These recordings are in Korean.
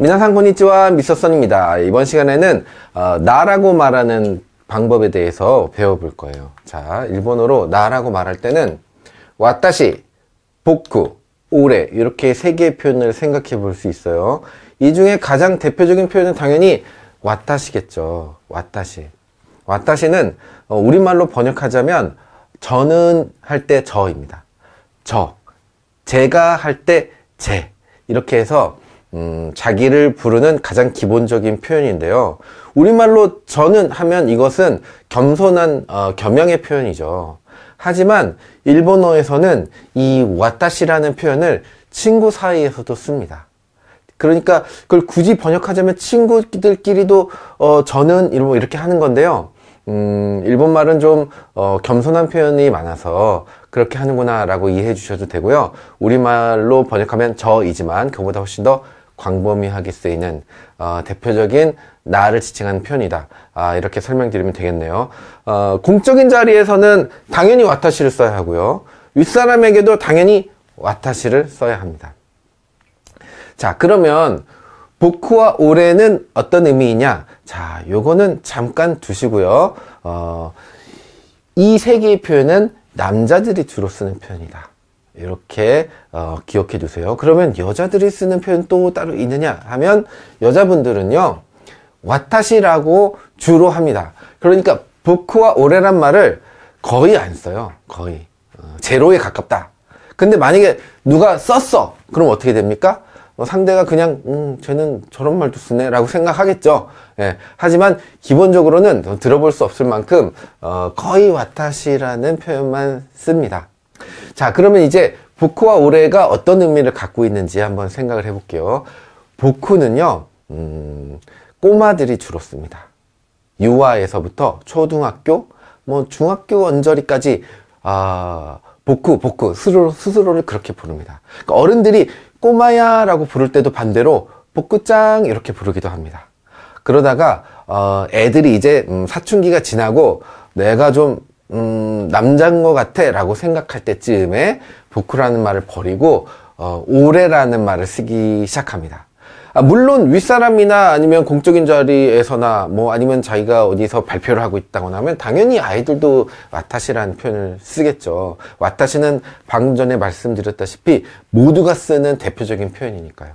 미나상 고니치와 미소선입니다. 이번 시간에는 어, 나라고 말하는 방법에 대해서 배워볼 거예요. 자, 일본어로 나라고 말할 때는 와타시, 복구, 오래 이렇게 세 개의 표현을 생각해 볼 수 있어요. 이 중에 가장 대표적인 표현은 당연히 와타시겠죠. 와타시. 와타시는 어, 우리말로 번역하자면 저는 할 때 저입니다. 저. 제가 할 때 제. 이렇게 해서 음, 자기를 부르는 가장 기본적인 표현인데요. 우리말로 저는 하면 이것은 겸손한 어, 겸양의 표현이죠. 하지만 일본어에서는 이 와타시라는 표현을 친구 사이에서도 씁니다. 그러니까 그걸 굳이 번역하자면 친구들끼리도 어, 저는 이렇게 하는 건데요. 음, 일본 말은 좀 어, 겸손한 표현이 많아서 그렇게 하는구나 라고 이해해 주셔도 되고요. 우리말로 번역하면 저이지만 그보다 훨씬 더 광범위하게 쓰이는 어, 대표적인 나를 지칭하는 표현이다. 아, 이렇게 설명드리면 되겠네요. 어, 공적인 자리에서는 당연히 와타시를 써야 하고요. 윗사람에게도 당연히 와타시를 써야 합니다. 자, 그러면 복후와 올해는 어떤 의미이냐? 자, 요거는 잠깐 두시고요. 어, 이세 개의 표현은 남자들이 주로 쓰는 표현이다. 이렇게 어, 기억해 두세요 그러면 여자들이 쓰는 표현 또 따로 있느냐 하면 여자분들은요. 와타시라고 주로 합니다. 그러니까 부쿠와 오레란 말을 거의 안 써요. 거의. 어, 제로에 가깝다. 근데 만약에 누가 썼어. 그럼 어떻게 됩니까? 어, 상대가 그냥 음 쟤는 저런 말도 쓰네 라고 생각하겠죠 예, 하지만 기본적으로는 들어볼 수 없을 만큼 어, 거의 와타시라는 표현만 씁니다 자 그러면 이제 보쿠와 오레가 어떤 의미를 갖고 있는지 한번 생각을 해 볼게요 보쿠는요 음, 꼬마들이 주로 씁니다 유아에서부터 초등학교 뭐 중학교 언저리까지 아 복구 복구 스스로 스스로를 그렇게 부릅니다 그러니까 어른들이 꼬마야 라고 부를 때도 반대로 복구짱 이렇게 부르기도 합니다. 그러다가 어, 애들이 이제 음, 사춘기가 지나고 내가 좀 음, 남자인 것 같아 라고 생각할 때쯤에 복구라는 말을 버리고 어, 오래라는 말을 쓰기 시작합니다. 아, 물론 윗사람이나 아니면 공적인 자리에서나 뭐 아니면 자기가 어디서 발표를 하고 있다거나 하면 당연히 아이들도 와타시라는 표현을 쓰겠죠. 와타시는 방금 전에 말씀드렸다시피 모두가 쓰는 대표적인 표현이니까요.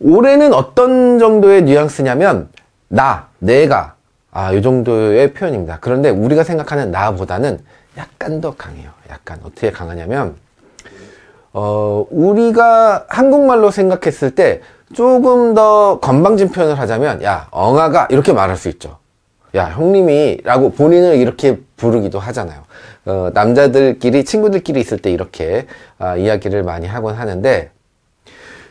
올해는 어떤 정도의 뉘앙스냐면 나, 내가 아, 이 정도의 표현입니다. 그런데 우리가 생각하는 나보다는 약간 더 강해요. 약간 어떻게 강하냐면 어, 우리가 한국말로 생각했을 때 조금 더 건방진 표현을 하자면 야 엉아가 이렇게 말할 수 있죠 야 형님이 라고 본인을 이렇게 부르기도 하잖아요 어, 남자들끼리 친구들끼리 있을 때 이렇게 어, 이야기를 많이 하곤 하는데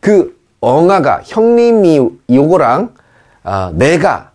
그 엉아가 형님이 요거랑 어, 아, 내가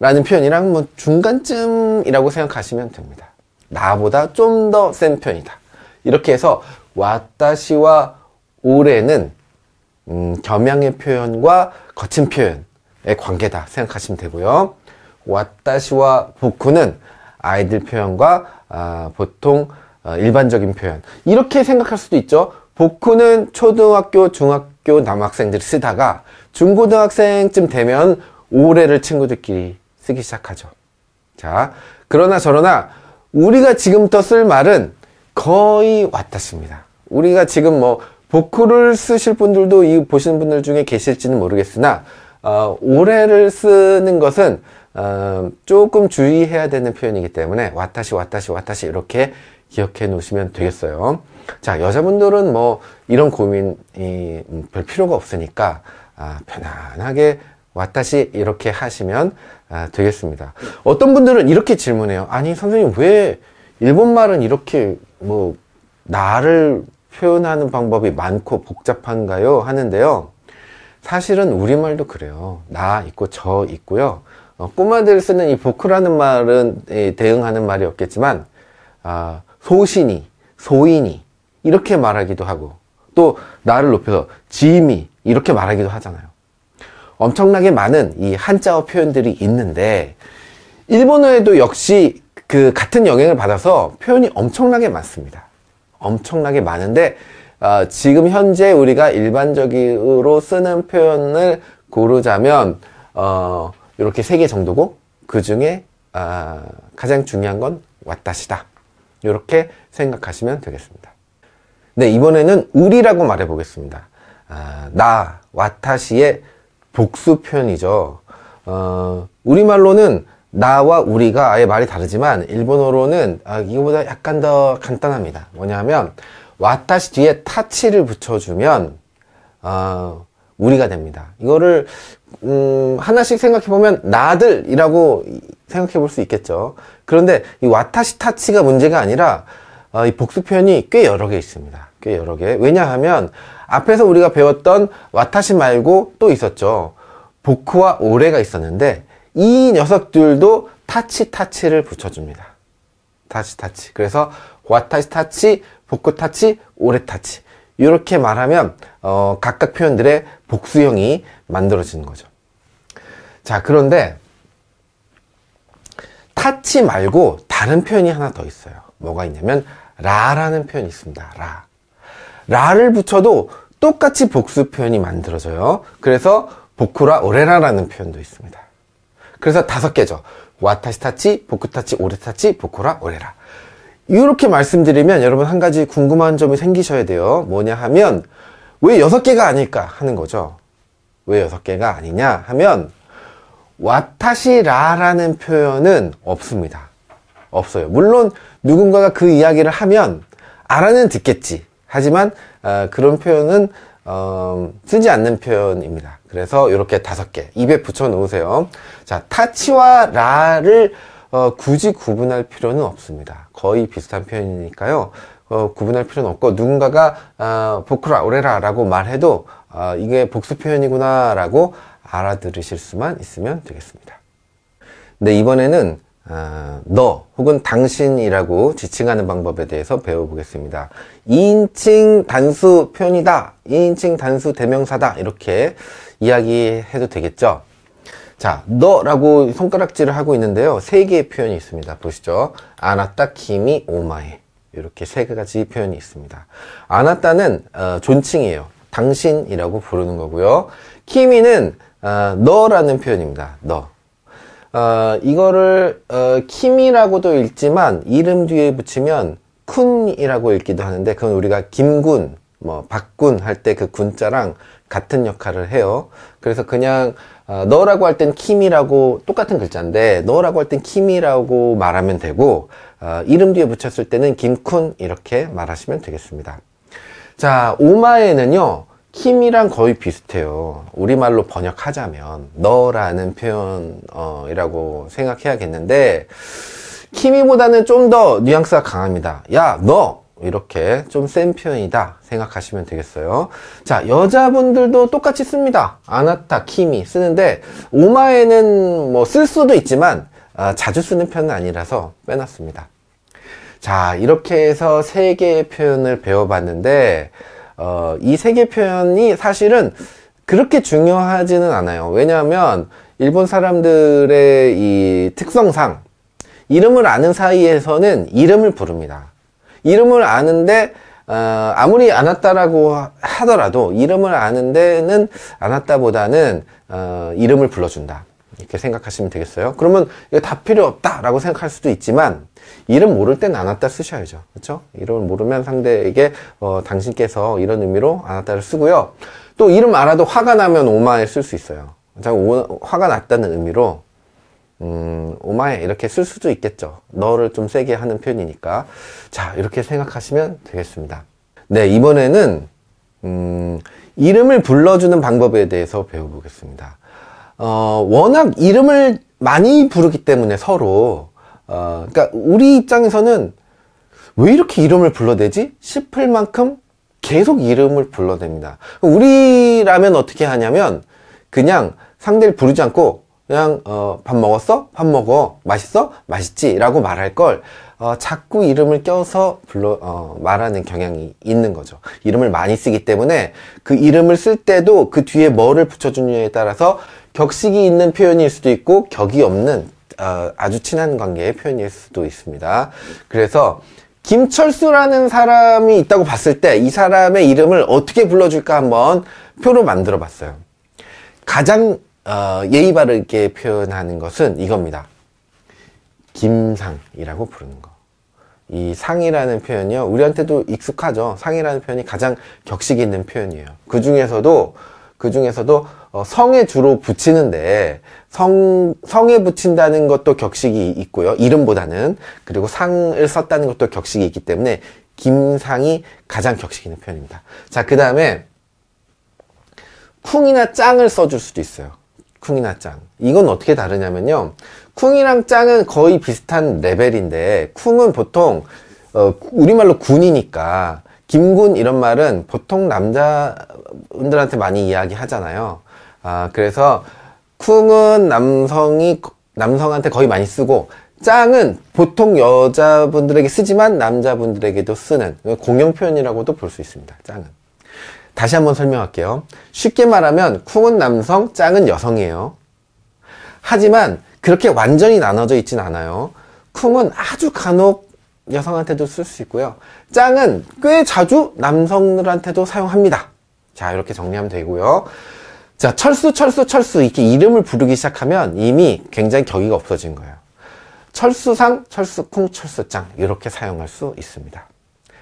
라는 표현이랑 뭐 중간쯤이라고 생각하시면 됩니다 나보다 좀 더 센 편이다 이렇게 해서 와타시와 올해는 음, 겸양의 표현과 거친 표현의 관계다 생각하시면 되고요. 와따시와 복구는 아이들 표현과 아, 보통 어, 일반적인 표현 이렇게 생각할 수도 있죠. 복구는 초등학교, 중학교 남학생들이 쓰다가 중고등학생쯤 되면 오래를 친구들끼리 쓰기 시작하죠. 자, 그러나 저러나 우리가 지금부터 쓸 말은 거의 왔다습니다. 우리가 지금 뭐 보크를 쓰실 분들도 이 보시는 분들 중에 계실지는 모르겠으나 어, 올해를 쓰는 것은 어, 조금 주의해야 되는 표현이기 때문에 와타시 와타시 와타시 이렇게 기억해 놓으시면 되겠어요 자 여자분들은 뭐 이런 고민이 음, 별 필요가 없으니까 아, 편안하게 왔다시 이렇게 하시면 아, 되겠습니다 어떤 분들은 이렇게 질문해요 아니 선생님 왜 일본말은 이렇게 뭐 나를 표현하는 방법이 많고 복잡한가요? 하는데요. 사실은 우리말도 그래요. 나 있고 저 있고요. 어, 꼬마들 쓰는 이 보크라는 말은 예, 대응하는 말이 없겠지만 아, 소신이, 소인이 이렇게 말하기도 하고 또 나를 높여서 지미 이렇게 말하기도 하잖아요. 엄청나게 많은 이 한자어 표현들이 있는데 일본어에도 역시 그 같은 영향을 받아서 표현이 엄청나게 많습니다. 엄청나게 많은데 어, 지금 현재 우리가 일반적으로 쓰는 표현을 고르자면 어, 이렇게 세 개 정도고 그 중에 어, 가장 중요한 건 왔다시다 이렇게 생각하시면 되겠습니다 네 이번에는 우리라고 말해 보겠습니다 아, 나, 와타시의 복수 표현이죠 어, 우리말로는 나와 우리가 아예 말이 다르지만 일본어로는 아, 이거보다 약간 더 간단합니다. 뭐냐면 와타시 뒤에 타치를 붙여주면 어, 우리가 됩니다. 이거를 음, 하나씩 생각해 보면 나들이라고 생각해 볼 수 있겠죠. 그런데 이 와타시 타치가 문제가 아니라 어, 이 복수 표현이 꽤 여러 개 있습니다. 꽤 여러 개. 왜냐하면 앞에서 우리가 배웠던 와타시 말고 또 있었죠. 보크와 오레가 있었는데 이 녀석들도 타치 타치를 붙여줍니다. 타치 타치. 그래서 와타시 타치, 복구 타치, 오레 타치. 이렇게 말하면 어, 각각 표현들의 복수형이 만들어지는 거죠. 자, 그런데 타치 말고 다른 표현이 하나 더 있어요. 뭐가 있냐면 라라는 표현이 있습니다. 라. 라를 붙여도 똑같이 복수 표현이 만들어져요. 그래서 복쿠라 오레라라는 표현도 있습니다. 그래서 다섯 개죠. 와타시타치, 보쿠타치, 오레타치, 보코라, 오레라. 이렇게 말씀드리면 여러분 한 가지 궁금한 점이 생기셔야 돼요. 뭐냐 하면 왜 여섯 개가 아닐까 하는 거죠. 왜 여섯 개가 아니냐 하면 와타시라라는 표현은 없습니다. 없어요. 물론 누군가가 그 이야기를 하면 알아는 듣겠지. 하지만 어, 그런 표현은 어, 쓰지 않는 표현입니다. 그래서 이렇게 다섯 개 입에 붙여 놓으세요 자 타치와 라를 어, 굳이 구분할 필요는 없습니다 거의 비슷한 표현이니까요 어, 구분할 필요는 없고 누군가가 어, 보크라 오레라 라고 말해도 어, 이게 복수 표현이구나 라고 알아들으실 수만 있으면 되겠습니다 네 이번에는 어, 너 혹은 당신이라고 지칭하는 방법에 대해서 배워보겠습니다. 2인칭 단수 표현이다. 2인칭 단수 대명사다. 이렇게 이야기해도 되겠죠? 자, 너라고 손가락질을 하고 있는데요. 세 개의 표현이 있습니다. 보시죠. 아나타, 키미, 오마에. 이렇게 세 가지 표현이 있습니다. 아나타는 어, 존칭이에요. 당신이라고 부르는 거고요. 키미는 어, 너라는 표현입니다. 너. 어, 이거를 어, 키미라고도 읽지만 이름 뒤에 붙이면 쿤이라고 읽기도 하는데 그건 우리가 김군, 뭐 박군 할 때 그 군자랑 같은 역할을 해요 그래서 그냥 어, 너라고 할 땐 킴이라고 똑같은 글자인데 너라고 할 땐 킴이라고 말하면 되고 어, 이름 뒤에 붙였을 때는 김쿤 이렇게 말하시면 되겠습니다 자 오마에는요 킴이랑 거의 비슷해요 우리말로 번역하자면 너라는 표현이라고 어, 생각해야겠는데 킴이보다는좀 더 뉘앙스가 강합니다. 야, 너! 이렇게 좀 센 표현이다 생각하시면 되겠어요 자 여자분들도 똑같이 씁니다 아나타, 키미 쓰는데 오마에는 뭐 쓸 수도 있지만 아, 자주 쓰는 편은 아니라서 빼놨습니다 자 이렇게 해서 세 개의 표현을 배워봤는데 어, 이 세 개 표현이 사실은 그렇게 중요하지는 않아요 왜냐하면 일본 사람들의 이 특성상 이름을 아는 사이에서는 이름을 부릅니다 이름을 아는데 어, 아무리 안았다라고 하더라도 이름을 아는데는 안았다보다는 어, 이름을 불러준다 이렇게 생각하시면 되겠어요 그러면 이거 다 필요 없다 라고 생각할 수도 있지만 이름 모를 땐안았다 쓰셔야죠 그렇죠 이름을 모르면 상대에게 어, 당신께서 이런 의미로 안았다를 쓰고요 또 이름 알아도 화가 나면 오마에 쓸 수 있어요 자, 오, 화가 났다는 의미로 음, 오마에 이렇게 쓸 수도 있겠죠. 너를 좀 세게 하는 표현이니까. 자, 이렇게 생각하시면 되겠습니다. 네, 이번에는, 음, 이름을 불러주는 방법에 대해서 배워보겠습니다. 어, 워낙 이름을 많이 부르기 때문에 서로, 어, 그니까 우리 입장에서는 왜 이렇게 이름을 불러대지? 싶을 만큼 계속 이름을 불러냅니다 우리라면 어떻게 하냐면, 그냥 상대를 부르지 않고 그냥 어, 밥 먹었어? 밥 먹어. 맛있어? 맛있지? 라고 말할 걸 어, 자꾸 이름을 껴서 불러 어, 말하는 경향이 있는 거죠. 이름을 많이 쓰기 때문에 그 이름을 쓸 때도 그 뒤에 뭐를 붙여주느냐에 따라서 격식이 있는 표현일 수도 있고 격이 없는 어, 아주 친한 관계의 표현일 수도 있습니다. 그래서 김철수라는 사람이 있다고 봤을 때 이 사람의 이름을 어떻게 불러줄까 한번 표로 만들어 봤어요. 가장 어, 예의 바르게 표현하는 것은 이겁니다. 김상이라고 부르는 거. 이 상이라는 표현이요. 우리한테도 익숙하죠. 상이라는 표현이 가장 격식 있는 표현이에요. 그 중에서도, 그 중에서도 어, 성에 주로 붙이는데, 성, 성에 붙인다는 것도 격식이 있고요. 이름보다는. 그리고 상을 썼다는 것도 격식이 있기 때문에, 김상이 가장 격식 있는 표현입니다. 자, 그 다음에, 쿵이나 짱을 써줄 수도 있어요. 쿵이나 짱 이건 어떻게 다르냐면요 쿵이랑 짱은 거의 비슷한 레벨인데 쿵은 보통 어, 우리말로 군이니까 김군 이런 말은 보통 남자분들한테 많이 이야기 하잖아요 아 그래서 쿵은 남성이 남성한테 거의 많이 쓰고 짱은 보통 여자분들에게 쓰지만 남자분들에게도 쓰는 공용 표현이라고도 볼 수 있습니다 짱은 다시 한번 설명할게요. 쉽게 말하면 쿵은 남성, 짱은 여성이에요. 하지만 그렇게 완전히 나눠져 있진 않아요. 쿵은 아주 간혹 여성한테도 쓸 수 있고요. 짱은 꽤 자주 남성들한테도 사용합니다. 자, 이렇게 정리하면 되고요. 자, 철수, 철수, 철수 이렇게 이름을 부르기 시작하면 이미 굉장히 격의가 없어진 거예요. 철수상, 철수쿵, 철수짱 이렇게 사용할 수 있습니다.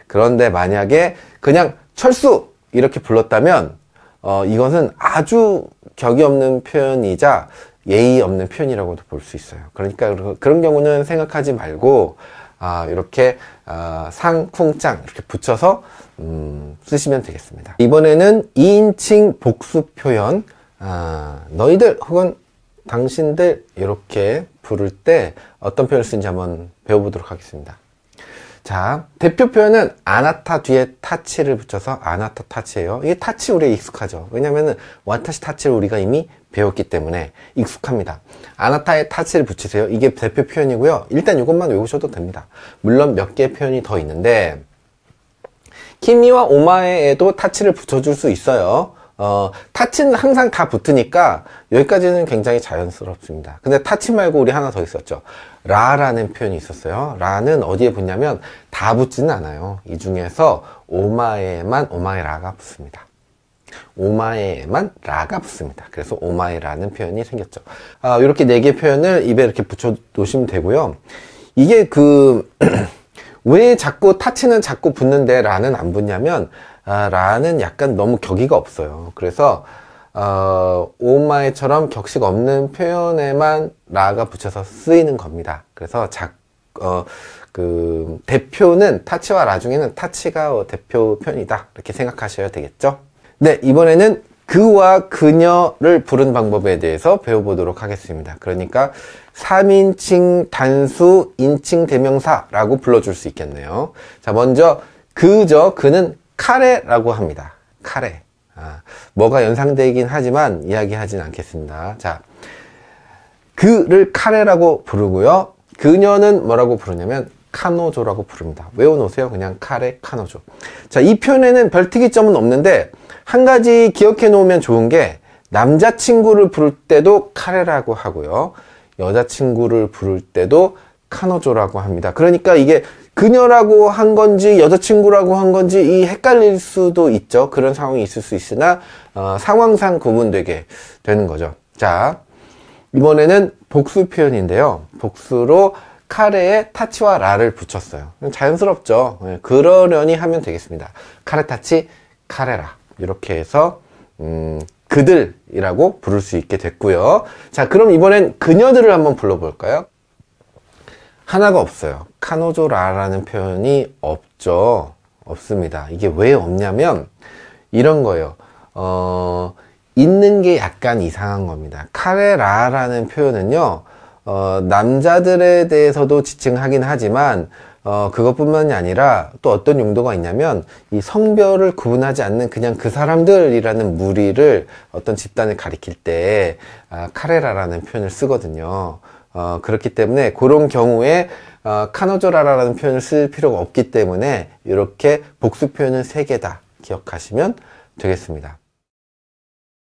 그런데 만약에 그냥 철수 이렇게 불렀다면 어, 이것은 아주 격이 없는 표현이자 예의 없는 표현이라고도 볼 수 있어요. 그러니까 그런 경우는 생각하지 말고 아, 이렇게 아, 상쿵짱 이렇게 붙여서 음, 쓰시면 되겠습니다. 이번에는 2인칭 복수 표현 아, 너희들 혹은 당신들 이렇게 부를 때 어떤 표현을 쓰는지 한번 배워보도록 하겠습니다. 자, 대표 표현은 아나타 뒤에 타치를 붙여서 아나타 타치예요. 이게 타치 우리 익숙하죠. 왜냐면은 와타시 타치를 우리가 이미 배웠기 때문에 익숙합니다. 아나타에 타치를 붙이세요. 이게 대표 표현이고요. 일단 이것만 외우셔도 됩니다. 물론 몇 개의 표현이 더 있는데 키미와 오마에에도 타치를 붙여줄 수 있어요. 어, 타치는 항상 다 붙으니까 여기까지는 굉장히 자연스럽습니다. 근데 타치 말고 우리 하나 더 있었죠. 라라는 표현이 있었어요. 라는 어디에 붙냐면 다 붙지는 않아요. 이 중에서 오마에만 오마에 라가 붙습니다. 오마에만 라가 붙습니다. 그래서 오마에라는 표현이 생겼죠. 아, 이렇게 네개의 표현을 입에 이렇게 붙여 놓으시면 되고요. 이게 그 왜 자꾸 타치는 자꾸 붙는데 라는 안 붙냐면 아, 라는 약간 너무 격의가 없어요. 그래서 어, 오마이처럼 격식 없는 표현에만 라가 붙여서 쓰이는 겁니다. 그래서 작, 어, 그 대표는 타치와 라 중에는 타치가 대표 편이다 이렇게 생각하셔야 되겠죠. 네 이번에는 그와 그녀를 부른 방법에 대해서 배워보도록 하겠습니다. 그러니까 3인칭 단수 인칭 대명사라고 불러줄 수 있겠네요. 자 먼저 그저 그는 카레라고 합니다. 카레. 아, 뭐가 연상되긴 하지만 이야기하진 않겠습니다. 자, 그를 카레라고 부르고요. 그녀는 뭐라고 부르냐면 카노조라고 부릅니다. 외워놓으세요. 그냥 카레, 카노조. 자, 이 표현에는 별 특이점은 없는데 한 가지 기억해 놓으면 좋은 게 남자친구를 부를 때도 카레라고 하고요. 여자친구를 부를 때도 카노조라고 합니다. 그러니까 이게 그녀라고 한 건지 여자친구라고 한 건지 이 헷갈릴 수도 있죠. 그런 상황이 있을 수 있으나 어, 상황상 구분되게 되는 거죠. 자, 이번에는 복수 표현인데요. 복수로 카레에 타치와 라를 붙였어요. 자연스럽죠. 예, 그러려니 하면 되겠습니다. 카레 타치, 카레라. 이렇게 해서 음, 그들이라고 부를 수 있게 됐고요. 자, 그럼 이번엔 그녀들을 한번 불러볼까요? 하나가 없어요 카노조라라는 표현이 없죠 없습니다 이게 왜 없냐면 이런 거예요 어, 있는 게 약간 이상한 겁니다 카레라라는 표현은요 어, 남자들에 대해서도 지칭하긴 하지만 어, 그것뿐만이 아니라 또 어떤 용도가 있냐면 이 성별을 구분하지 않는 그냥 그 사람들이라는 무리를 어떤 집단을 가리킬 때 아, 카레라라는 표현을 쓰거든요. 어, 그렇기 때문에 그런 경우에 어, 카노조라라는 표현을 쓸 필요가 없기 때문에 이렇게 복수 표현은 세개다 기억하시면 되겠습니다.